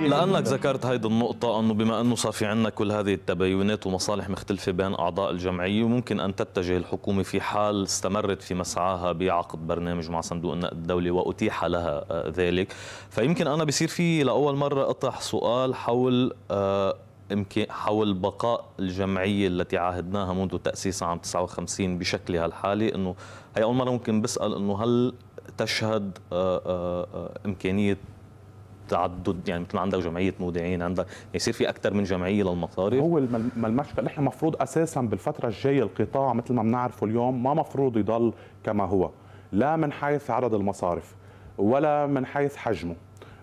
لأنك ذكرت هذه النقطة أنه بما أنه صار في عندنا كل هذه التباينات ومصالح مختلفة بين أعضاء الجمعية ممكن أن تتجه الحكومة في حال استمرت في مسعاها بعقد برنامج مع صندوق النقد الدولي وأتيح لها آه، ذلك فيمكن أنا بصير في لأول مرة أطرح سؤال حول آه، يمكن حول بقاء الجمعية التي عاهدناها منذ تأسيسها عام 59 بشكلها الحالي أنه هي أول مرة ممكن بسأل أنه هل تشهد آه، إمكانية تعدد يعني مثل ما عندك جمعيه مودعين عندك يعني يصير في اكثر من جمعيه للمصارف هو ما المشكله نحن مفروض اساسا بالفتره الجايه القطاع مثل ما بنعرفه اليوم ما مفروض يضل كما هو لا من حيث عدد المصارف ولا من حيث حجمه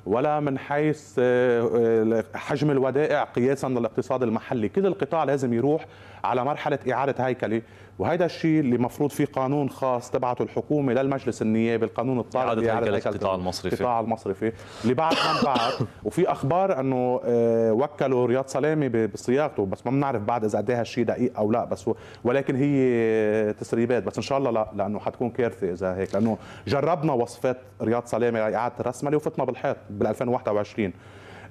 ولا من حيث آه، آه، حجم الودائع قياسا للاقتصاد المحلي كل القطاع لازم يروح على مرحلة إعادة هيكلة وهذا الشيء اللي مفروض فيه قانون خاص تبعته الحكومه للمجلس النيابي القانون الطارد على القطاع المصرفي القطاع المصرفي اللي بعد ما بعد وفي اخبار انه آه، وكلوا رياض سلامه بصياغته بس ما بنعرف بعد اذا قد إيه هالشيء دقيق او لا بس ولكن هي تسريبات بس ان شاء الله لا لانه حتكون كارثه اذا هيك لانه جربنا وصفات رياض سلامه لاعاده الرسمه وفتنا بالحيط بال 2021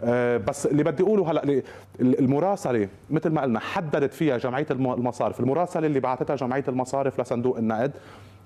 آه، بس اللي بدي اقوله هلا المراسله مثل ما قلنا حددت فيها جمعيه المصارف المراسله اللي بعثتها جمعيه المصارف لصندوق النقد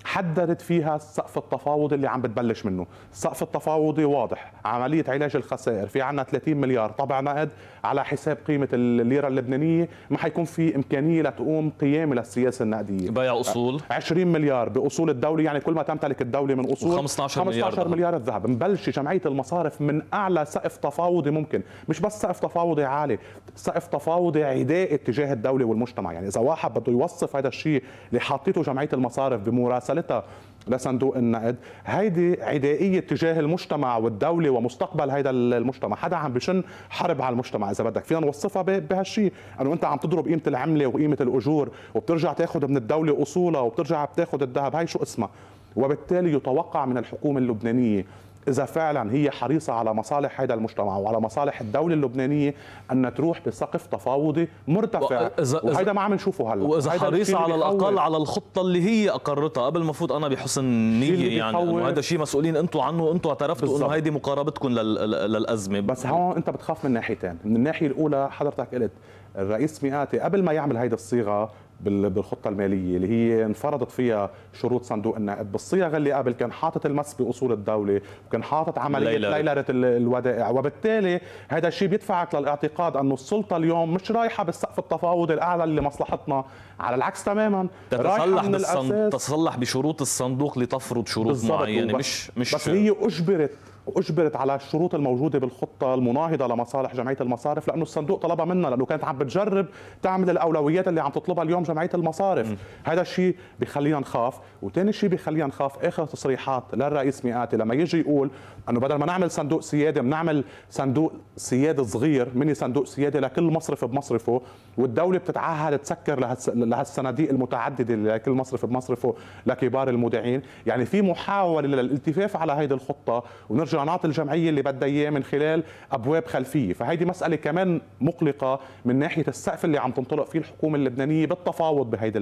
حددت فيها سقف التفاوض اللي عم بتبلش منه السقف التفاوضي واضح عملية علاج الخسائر في عنا 30 مليار طبع نقد على حساب قيمة الليرة اللبنانية ما حيكون في إمكانية لتقوم قيامة للسياسة النقدية بيع أصول 20 مليار بأصول الدولة يعني كل ما تمتلك الدولة من أصول 15, 15 مليار, مليار, مليار الذهب مبلشة جمعية المصارف من أعلى سقف تفاوضي ممكن مش بس سقف تفاوضي عالي سقف تفاوضي عدائي تجاه الدولة والمجتمع يعني إذا واحد بده يوصف هذا الشيء اللي حاطته جمعية المصارف بمراسلة مراسلتها لصندوق النقد هيدي عدائية تجاه المجتمع والدولة ومستقبل هيدا المجتمع حدا عم بشن حرب على المجتمع إذا بدك فينا نوصفها بهالشيء أنه أنت عم تضرب قيمة العملة وقيمة الأجور وبترجع تاخذ من الدولة أصولها وبترجع بتاخذ الذهب هاي شو اسمها وبالتالي يتوقع من الحكومة اللبنانية اذا فعلا هي حريصه على مصالح هذا المجتمع وعلى مصالح الدوله اللبنانيه ان تروح بسقف تفاوضي مرتفع وهذا ما عم نشوفه هلا واذا حريصه على الاقل على الخطه اللي هي اقرتها قبل المفروض انا بحسن نيه يعني هذا شيء مسؤولين انتم عنه وانتم اعترفتوا انه هيدي مقاربتكم للازمه بس هون انت بتخاف من ناحيتين من الناحيه الاولى حضرتك قلت الرئيس مئاتي قبل ما يعمل هيدي الصيغه بالخطه الماليه اللي هي انفرضت فيها شروط صندوق النقد بالصيغ اللي قبل كان حاطط المس باصول الدوله وكان حاطط عمليه ليلره الودائع وبالتالي هذا الشيء بيدفعك للاعتقاد انه السلطه اليوم مش رايحه بالسقف التفاوض الاعلى لمصلحتنا على العكس تماما تتصلح بالصن... تتصلح بشروط الصندوق لتفرض شروط معينه يعني مش مش بس هي اجبرت واجبرت على الشروط الموجوده بالخطه المناهضه لمصالح جمعيه المصارف لانه الصندوق طلبها منا لانه كانت عم بتجرب تعمل الاولويات اللي عم تطلبها اليوم جمعيه المصارف هذا الشيء بخلينا نخاف وثاني شيء بخلينا نخاف اخر تصريحات للرئيس مئاتي لما يجي يقول انه بدل ما نعمل صندوق سياده بنعمل صندوق سياده صغير مني صندوق سياده لكل مصرف بمصرفه والدوله بتتعهد تسكر لهالصناديق المتعدده لكل مصرف بمصرفه لكبار المودعين يعني في محاوله للالتفاف على هذه الخطه ونرجع الجامعات الجمعيه اللي بدها اياه من خلال ابواب خلفيه، فهيدي مساله كمان مقلقه من ناحيه السقف اللي عم تنطلق فيه الحكومه اللبنانيه بالتفاوض بهيدي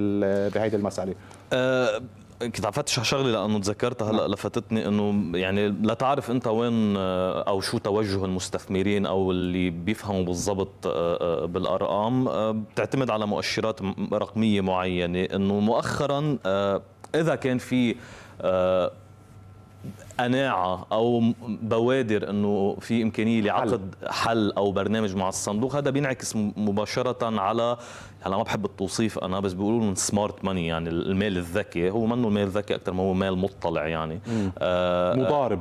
بهيدي المساله. أه، كنت عم فتش على شغله لانه تذكرتها هلا نعم. لفتتني انه يعني لا تعرف انت وين أه، او شو توجه المستثمرين او اللي بيفهموا بالضبط أه، بالارقام بتعتمد على مؤشرات رقميه معينه انه مؤخرا اذا كان في قناعه او بوادر انه في امكانيه لعقد حل. حل او برنامج مع الصندوق هذا بينعكس مباشره على هلا يعني ما بحب التوصيف انا بس بيقولوا من سمارت ماني يعني المال الذكي هو منه مال ذكي اكثر ما هو مال مطلع يعني آه،, آه،, آه مضارب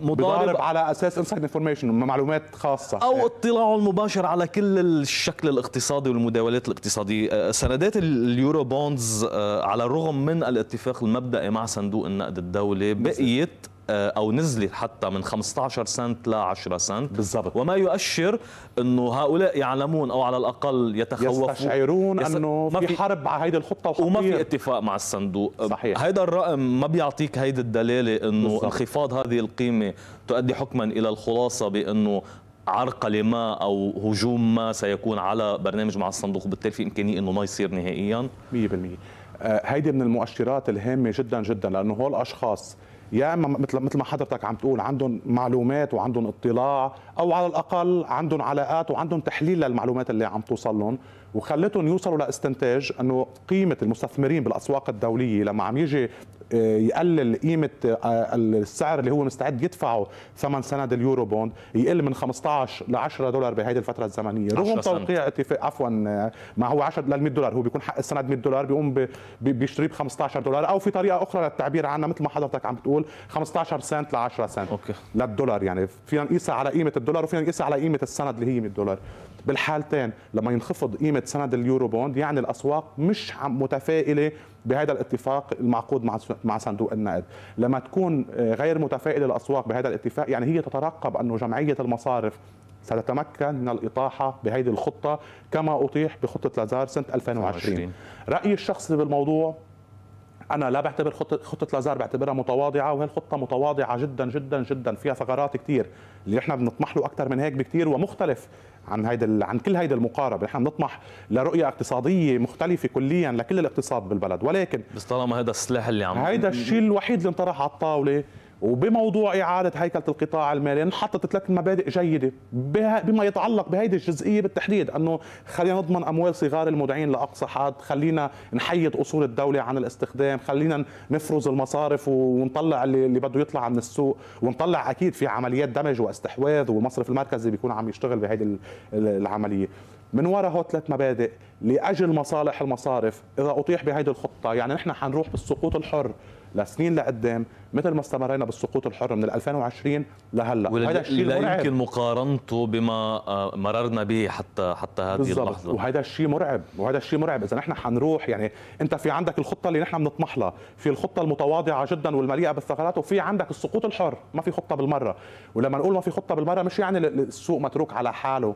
مضارب على اساس انسايد انفورميشن معلومات خاصه او اطلاعه المباشر على كل الشكل الاقتصادي والمداولات الاقتصاديه آه، سندات اليورو بوندز على الرغم من الاتفاق المبدئي مع صندوق النقد الدولي بقيت آه، او نزلت حتى من 15 سنت ل 10 سنت بالضبط وما يؤشر انه هؤلاء يعلمون او على الاقل يتخوفون يستشعرون يس... انه في حرب على هيدي الخطه وخطير. وما في اتفاق مع الصندوق صحيح هيدا الرقم ما بيعطيك هيدي الدلاله انه انخفاض هذه القيمه تؤدي حكما الى الخلاصه بانه عرقلة ما أو هجوم ما سيكون على برنامج مع الصندوق وبالتالي في إمكانية أنه ما يصير نهائيا 100% آه، هيدي من المؤشرات الهامة جدا جدا لأنه هول الأشخاص يا اما مثل مثل ما حضرتك عم تقول عندهم معلومات وعندهم اطلاع او على الاقل عندهم علاقات وعندهم تحليل للمعلومات اللي عم توصل لهم وخلتهم يوصلوا لاستنتاج انه قيمه المستثمرين بالاسواق الدوليه لما عم يجي يقلل قيمه آه، السعر اللي هو مستعد يدفعه ثمن سند اليورو بوند يقل من 15 ل 10 دولار بهذه الفتره الزمنيه رغم توقيع اتفاق عفوا ما هو 10 لل 100 دولار هو بيكون حق السند 100 دولار بيقوم بيشتريه ب 15 دولار او في طريقه اخرى للتعبير عنها مثل ما حضرتك عم بتقول 15 سنت ل 10 سنت أوكي. للدولار يعني فينا نقيسها على قيمه الدولار وفينا نقيسها على قيمه السند اللي هي 100 دولار بالحالتين لما ينخفض قيمه سند اليورو بوند يعني الاسواق مش متفائله بهذا الاتفاق المعقود مع مع صندوق النقد لما تكون آه، غير متفائله الاسواق بهذا الاتفاق يعني هي تترقب انه جمعيه المصارف ستتمكن من الإطاحة بهذه الخطة كما أطيح بخطة لازار سنة 2020 رأيي الشخصي بالموضوع انا لا بعتبر خطه خطه لازار بعتبرها متواضعه وهي الخطه متواضعه جدا جدا جدا فيها ثغرات كثير اللي احنا بنطمح له اكثر من هيك بكثير ومختلف عن هيدا عن كل هيدا المقاربه نحن نطمح لرؤيه اقتصاديه مختلفه كليا لكل الاقتصاد بالبلد ولكن بس طالما هذا السلاح اللي عم هيدا الشيء الوحيد اللي انطرح على الطاوله وبموضوع إعادة هيكلة القطاع المالي انحطت ثلاث مبادئ جيدة بما يتعلق بهيدي الجزئية بالتحديد أنه خلينا نضمن أموال صغار المودعين لأقصى حد خلينا نحيد أصول الدولة عن الاستخدام خلينا نفرز المصارف ونطلع اللي بده يطلع من السوق ونطلع أكيد في عمليات دمج واستحواذ والمصرف المركزي بيكون عم يشتغل بهيدي العملية من وراء هو ثلاث مبادئ لأجل مصالح المصارف إذا أطيح بهيدي الخطة يعني نحن حنروح بالسقوط الحر لسنين لقدام مثل ما استمرينا بالسقوط الحر من 2020 لهلا هذا الشيء لا مرعب. يمكن مقارنته بما آه، مررنا به حتى حتى هذه بالزبط. اللحظه وهذا الشيء مرعب وهذا الشيء مرعب اذا نحن حنروح يعني انت في عندك الخطه اللي نحن بنطمح لها في الخطه المتواضعه جدا والمليئه بالثغرات وفي عندك السقوط الحر ما في خطه بالمره ولما نقول ما في خطه بالمره مش يعني السوق متروك على حاله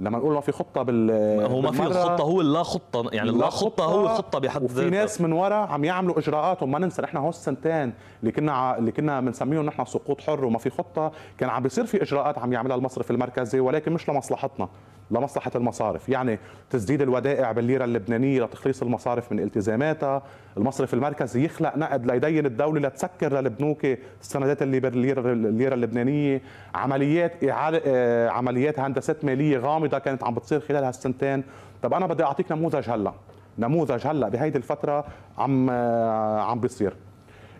لما نقول ما في خطه بال هو ما في خطه هو اللا خطه يعني اللا خطه, خطة هو خطه بحد ذاتها وفي ناس من ورا عم يعملوا اجراءات وما ننسى نحن هو السنتين اللي كنا اللي كنا بنسميهم نحن سقوط حر وما في خطه كان عم بيصير في اجراءات عم يعملها المصرف المركزي ولكن مش لمصلحتنا لمصلحه المصارف، يعني تسديد الودائع بالليره اللبنانيه لتخليص المصارف من التزاماتها، المصرف المركزي يخلق نقد ليدين الدوله لتسكر للبنوك السندات اللي بالليره الليره اللبنانيه، عمليات اعاده آه، عمليات هندسات ماليه غامضه كانت عم بتصير خلال هالسنتين، طب انا بدي اعطيك نموذج هلا، نموذج هلا بهيدي الفتره عم آه، عم بيصير.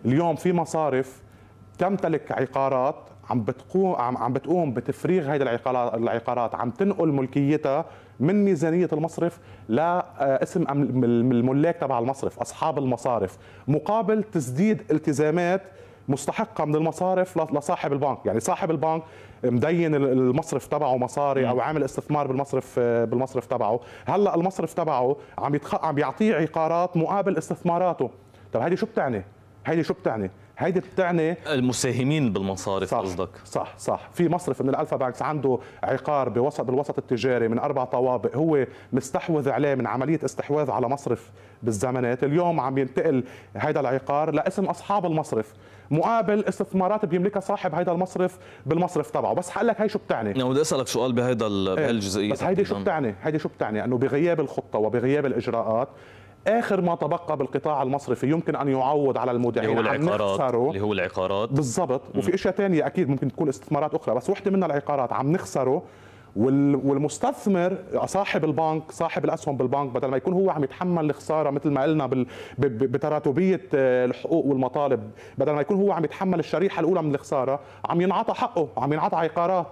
اليوم في مصارف تمتلك عقارات عم بتقوم عم بتقوم بتفريغ هيدي العقارات عم تنقل ملكيتها من ميزانيه المصرف لاسم آه، الملاك تبع المصرف اصحاب المصارف مقابل تسديد التزامات مستحقه من المصارف لصاحب البنك يعني صاحب البنك مدين المصرف تبعه مصاري او عامل استثمار بالمصرف آه، بالمصرف تبعه هلا المصرف تبعه عم يتخ... عم بيعطيه عقارات مقابل استثماراته طب هيدي شو بتعني هيدي شو بتعني هيدي بتعني المساهمين بالمصارف قصدك صح صح صح في مصرف من الالفا بانكس عنده عقار بوسط بالوسط التجاري من اربع طوابق هو مستحوذ عليه من عمليه استحواذ على مصرف بالزمانات اليوم عم ينتقل هذا العقار لاسم اصحاب المصرف مقابل استثمارات بيملكها صاحب هذا المصرف بالمصرف تبعه بس حقول لك هي شو بتعني انا بدي اسالك سؤال بهيدا إيه، الجزئيه بس هيدي شو بتعني هيدي شو بتعني انه بغياب الخطه وبغياب الاجراءات اخر ما تبقى بالقطاع المصرفي يمكن ان يعوض على المودعين اللي هو العقارات اللي هو العقارات بالضبط وفي اشياء ثانيه اكيد ممكن تكون استثمارات اخرى بس وحده منها العقارات عم نخسره والمستثمر صاحب البنك صاحب الاسهم بالبنك بدل ما يكون هو عم يتحمل الخساره مثل ما قلنا بتراتبيه آه، الحقوق والمطالب بدل ما يكون هو عم يتحمل الشريحه الاولى من الخساره عم ينعطى حقه عم ينعطى عقارات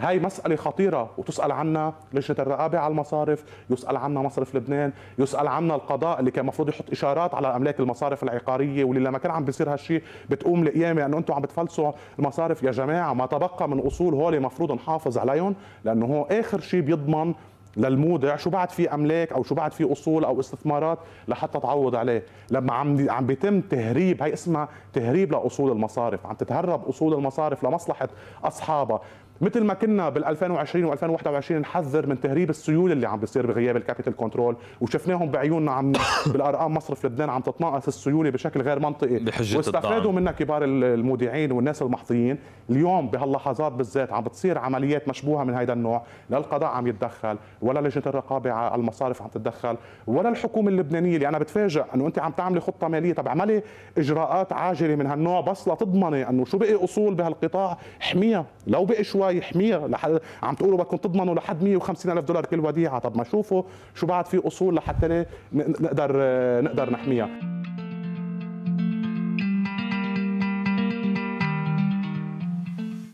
هاي مسألة خطيرة وتسأل عنا لجنة الرقابة على المصارف يسأل عنا مصرف لبنان يسأل عنا القضاء اللي كان مفروض يحط إشارات على أملاك المصارف العقارية واللي لما كان عم بيصير هالشيء بتقوم لقيامة أنه أنتم عم بتفلسوا المصارف يا جماعة ما تبقى من أصول هول مفروض نحافظ عليهم لأنه هو آخر شيء بيضمن للمودع شو بعد في املاك او شو بعد في اصول او استثمارات لحتى تعوض عليه لما عم عم بيتم تهريب هي اسمها تهريب لاصول المصارف عم تتهرب اصول المصارف لمصلحه اصحابها مثل ما كنا بال 2020 و2021 نحذر من تهريب السيوله اللي عم بيصير بغياب الكابيتال كنترول وشفناهم بعيوننا عم بالارقام مصرف لبنان عم تتناقص السيوله بشكل غير منطقي بحجة واستفادوا منا كبار المودعين والناس المحظيين اليوم بهاللحظات بالذات عم بتصير عمليات مشبوهه من هذا النوع لا القضاء عم يتدخل ولا لجنه الرقابه على المصارف عم تتدخل ولا الحكومه اللبنانيه اللي انا بتفاجئ انه انت عم تعملي خطه ماليه طب اعملي اجراءات عاجله من هالنوع بس لتضمني انه شو بقي اصول بهالقطاع حميها لو بقي شوي الله يحميه لحد عم تقولوا بدكم تضمنوا لحد 150 الف دولار كل وديعه طب ما شوفوا شو بعد في اصول لحتى نقدر نقدر نحميها